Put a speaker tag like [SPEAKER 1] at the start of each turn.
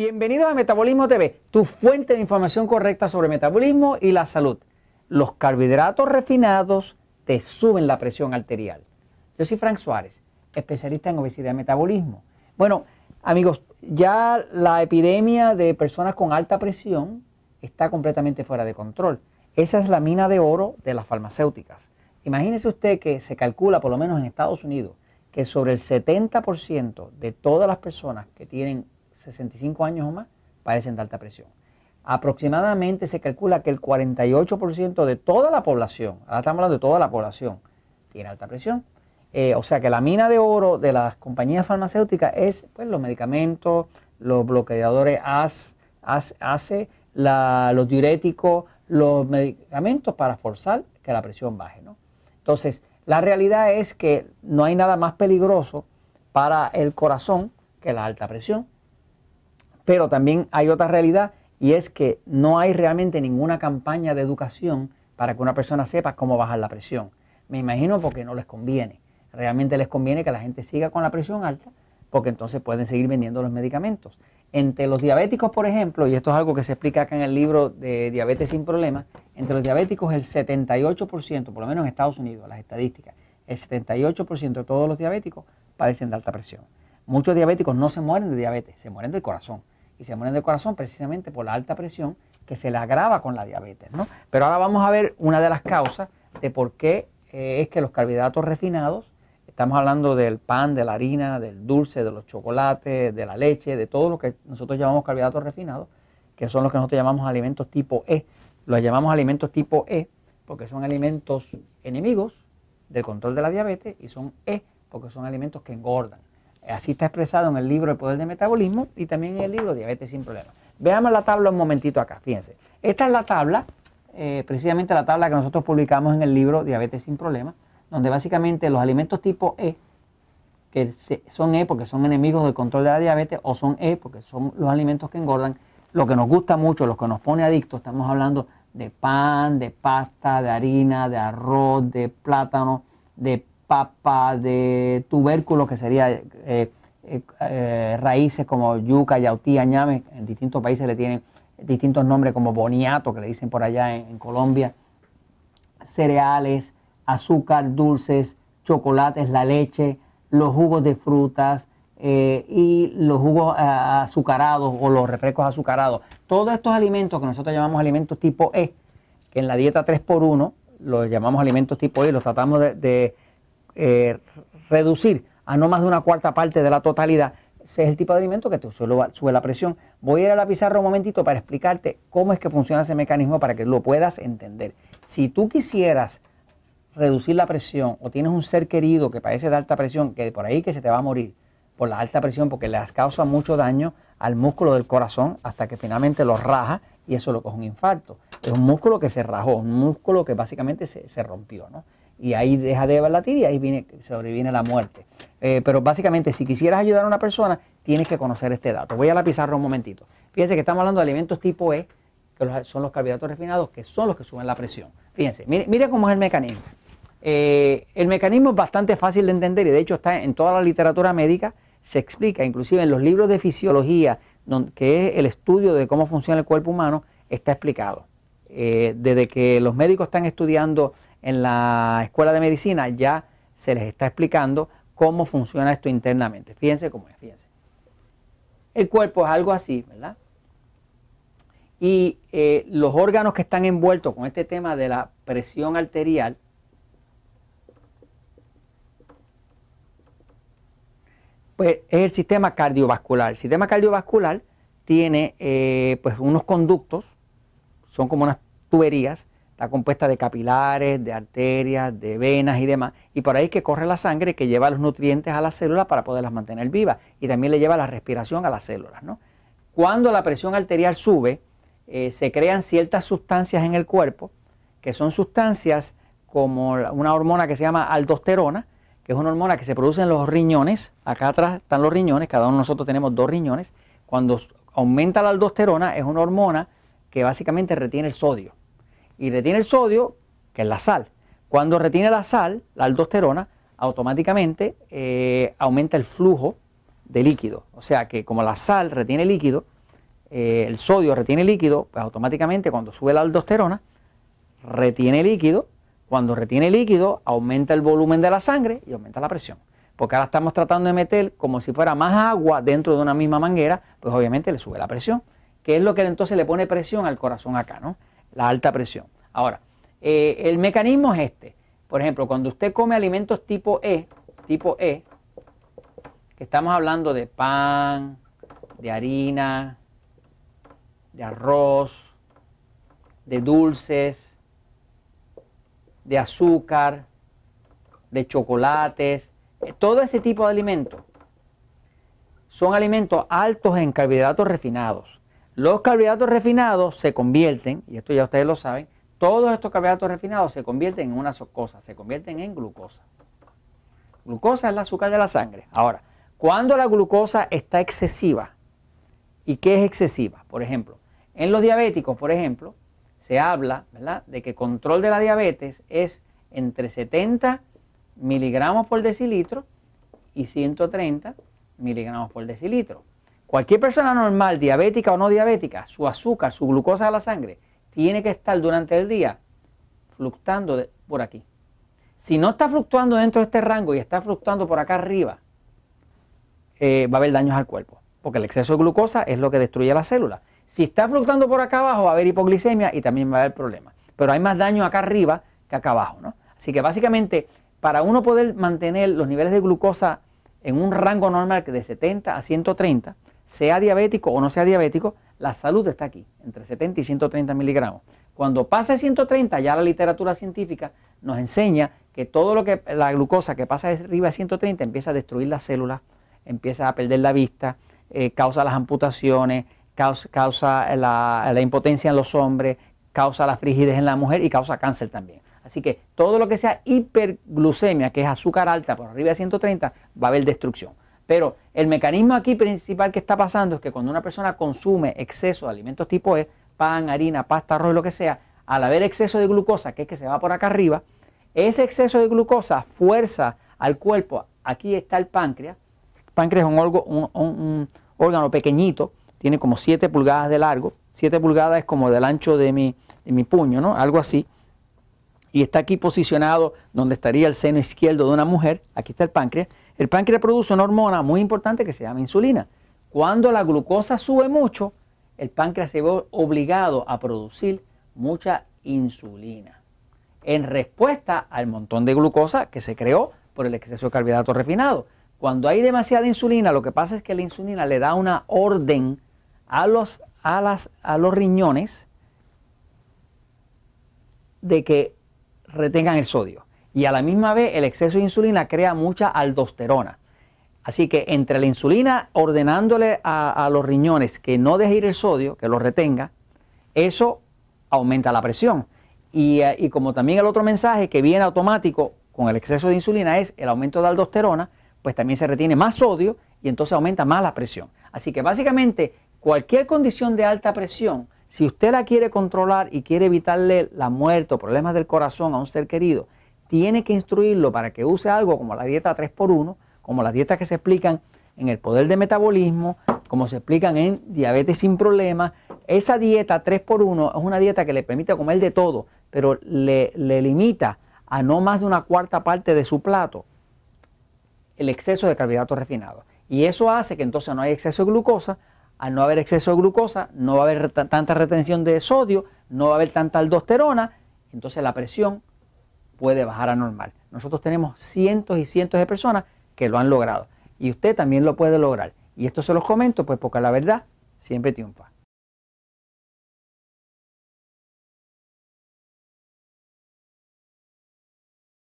[SPEAKER 1] Bienvenidos a Metabolismo TV, tu fuente de información correcta sobre metabolismo y la salud. Los carbohidratos refinados te suben la presión arterial. Yo soy Frank Suárez, especialista en obesidad y metabolismo. Bueno, amigos, ya la epidemia de personas con alta presión está completamente fuera de control. Esa es la mina de oro de las farmacéuticas. Imagínese usted que se calcula, por lo menos en Estados Unidos, que sobre el 70% de todas las personas que tienen 65 años o más, padecen de alta presión. Aproximadamente se calcula que el 48% de toda la población, ahora estamos hablando de toda la población, tiene alta presión. Eh, o sea que la mina de oro de las compañías farmacéuticas es pues, los medicamentos, los bloqueadores AS, los diuréticos, los medicamentos para forzar que la presión baje. ¿no? Entonces, la realidad es que no hay nada más peligroso para el corazón que la alta presión. Pero también hay otra realidad y es que no hay realmente ninguna campaña de educación para que una persona sepa cómo bajar la presión. Me imagino porque no les conviene. Realmente les conviene que la gente siga con la presión alta porque entonces pueden seguir vendiendo los medicamentos. Entre los diabéticos, por ejemplo, y esto es algo que se explica acá en el libro de Diabetes sin Problemas, entre los diabéticos el 78%, por lo menos en Estados Unidos, las estadísticas, el 78% de todos los diabéticos padecen de alta presión. Muchos diabéticos no se mueren de diabetes, se mueren del corazón y se mueren de corazón precisamente por la alta presión que se le agrava con la diabetes. ¿no? Pero ahora vamos a ver una de las causas de por qué eh, es que los carbohidratos refinados, estamos hablando del pan, de la harina, del dulce, de los chocolates, de la leche, de todo lo que nosotros llamamos carbohidratos refinados, que son los que nosotros llamamos alimentos tipo E. Los llamamos alimentos tipo E porque son alimentos enemigos del control de la diabetes y son E porque son alimentos que engordan. Así está expresado en el libro El Poder del Metabolismo y también en el libro Diabetes sin Problemas. Veamos la tabla un momentito acá, fíjense. Esta es la tabla, eh, precisamente la tabla que nosotros publicamos en el libro Diabetes sin Problemas, donde básicamente los alimentos tipo E, que son E porque son enemigos del control de la diabetes, o son E porque son los alimentos que engordan, lo que nos gusta mucho, los que nos pone adictos, estamos hablando de pan, de pasta, de harina, de arroz, de plátano, de papa, de tubérculos, que sería eh, eh, eh, raíces como yuca, yautía, ñame. En distintos países le tienen distintos nombres como boniato, que le dicen por allá en, Colombia. Cereales, azúcar, dulces, chocolates, la leche, los jugos de frutas y los jugos azucarados o los refrescos azucarados. Todos estos alimentos que nosotros llamamos alimentos tipo E, que en la dieta 3x1 los llamamos alimentos tipo E, los tratamos de eh, reducir a no más de una cuarta parte de la totalidad. Ese es el tipo de alimento que te sube, la presión. Voy a ir a la pizarra un momentito para explicarte cómo es que funciona ese mecanismo para que lo puedas entender. Si tú quisieras reducir la presión o tienes un ser querido que padece de alta presión, que por ahí que se te va a morir por la alta presión porque has causa mucho daño al músculo del corazón hasta que finalmente lo raja y eso lo coge un infarto. Es un músculo que se rajó, un músculo que básicamente se, se rompió. ¿no? y ahí deja de la latir y ahí viene, sobreviene la muerte. Eh, pero básicamente, si quisieras ayudar a una persona, tienes que conocer este dato. Voy a la pizarra un momentito. Fíjense que estamos hablando de alimentos tipo E, que son los carbohidratos refinados, que son los que suben la presión. Fíjense, mire, cómo es el mecanismo. Eh, el mecanismo es bastante fácil de entender y de hecho está en toda la literatura médica, se explica, inclusive en los libros de fisiología, que es el estudio de cómo funciona el cuerpo humano, está explicado. Eh, desde que los médicos están estudiando en la escuela de medicina ya se les está explicando cómo funciona esto internamente. Fíjense cómo es, fíjense. El cuerpo es algo así, ¿verdad? Y eh, los órganos que están envueltos con este tema de la presión arterial pues es el sistema cardiovascular. El sistema cardiovascular tiene eh, pues unos conductos, son como unas tuberías Está compuesta de capilares, de arterias, de venas y demás. Y por ahí que corre la sangre que lleva los nutrientes a las células para poderlas mantener vivas. Y también le lleva la respiración a las células. ¿no? Cuando la presión arterial sube, eh, se crean ciertas sustancias en el cuerpo, que son sustancias como una hormona que se llama aldosterona, que es una hormona que se produce en los riñones. Acá atrás están los riñones, cada uno de nosotros tenemos dos riñones. Cuando aumenta la aldosterona, es una hormona que básicamente retiene el sodio y retiene el sodio, que es la sal. Cuando retiene la sal, la aldosterona, automáticamente eh, aumenta el flujo de líquido. O sea que como la sal retiene líquido, eh, el sodio retiene líquido, pues automáticamente cuando sube la aldosterona, retiene líquido. Cuando retiene líquido, aumenta el volumen de la sangre y aumenta la presión. Porque ahora estamos tratando de meter como si fuera más agua dentro de una misma manguera, pues obviamente le sube la presión, que es lo que entonces le pone presión al corazón acá, ¿no? la alta presión. Ahora, eh, el mecanismo es este. Por ejemplo, cuando usted come alimentos tipo E, tipo E, que estamos hablando de pan, de harina, de arroz, de dulces, de azúcar, de chocolates, eh, todo ese tipo de alimentos son alimentos altos en carbohidratos refinados. Los carbohidratos refinados se convierten, y esto ya ustedes lo saben, todos estos carbohidratos refinados se convierten en una cosa, se convierten en glucosa. Glucosa es el azúcar de la sangre. Ahora, cuando la glucosa está excesiva, ¿y qué es excesiva? Por ejemplo, en los diabéticos, por ejemplo, se habla de que el control de la diabetes es entre 70 miligramos por decilitro y 130 miligramos por decilitro. Cualquier persona normal, diabética o no diabética, su azúcar, su glucosa a la sangre, tiene que estar durante el día fluctuando por aquí. Si no está fluctuando dentro de este rango y está fluctuando por acá arriba, eh, va a haber daños al cuerpo, porque el exceso de glucosa es lo que destruye la célula. Si está fluctuando por acá abajo, va a haber hipoglicemia y también va a haber problemas. Pero hay más daño acá arriba que acá abajo, ¿no? Así que básicamente, para uno poder mantener los niveles de glucosa en un rango normal de 70 a 130, sea diabético o no sea diabético, la salud está aquí, entre 70 y 130 miligramos. Cuando pasa 130, ya la literatura científica nos enseña que todo lo que la glucosa que pasa arriba de 130 empieza a destruir las células, empieza a perder la vista, eh, causa las amputaciones, causa, la, la impotencia en los hombres, causa la frigidez en la mujer y causa cáncer también. Así que todo lo que sea hiperglucemia, que es azúcar alta por arriba de 130, va a haber destrucción. Pero el mecanismo aquí principal que está pasando es que cuando una persona consume exceso de alimentos tipo E, pan, harina, pasta, arroz, lo que sea, al haber exceso de glucosa, que es que se va por acá arriba, ese exceso de glucosa fuerza al cuerpo, aquí está el páncreas, el páncreas es un, órgano pequeñito, tiene como 7 pulgadas de largo, 7 pulgadas es como del ancho de mi, de mi puño, ¿no? Algo así y está aquí posicionado donde estaría el seno izquierdo de una mujer, aquí está el páncreas, el páncreas produce una hormona muy importante que se llama insulina. Cuando la glucosa sube mucho, el páncreas se ve obligado a producir mucha insulina en respuesta al montón de glucosa que se creó por el exceso de carbohidratos refinados. Cuando hay demasiada insulina, lo que pasa es que la insulina le da una orden a los, a los riñones de que retengan el sodio. Y a la misma vez el exceso de insulina crea mucha aldosterona. Así que entre la insulina ordenándole a, los riñones que no deje ir el sodio, que lo retenga, eso aumenta la presión. Y, eh, y, como también el otro mensaje que viene automático con el exceso de insulina es el aumento de aldosterona, pues también se retiene más sodio y entonces aumenta más la presión. Así que básicamente cualquier condición de alta presión si usted la quiere controlar y quiere evitarle la muerte o problemas del corazón a un ser querido, tiene que instruirlo para que use algo como la dieta 3x1, como las dietas que se explican en el poder de metabolismo, como se explican en diabetes sin problemas. Esa dieta 3x1 es una dieta que le permite comer de todo, pero le, limita a no más de una cuarta parte de su plato el exceso de carbohidratos refinados. Y eso hace que entonces no hay exceso de glucosa, al no haber exceso de glucosa, no va a haber tanta retención de sodio, no va a haber tanta aldosterona, entonces la presión puede bajar a normal. Nosotros tenemos cientos y cientos de personas que lo han logrado y usted también lo puede lograr. Y esto se los comento pues porque la verdad siempre triunfa.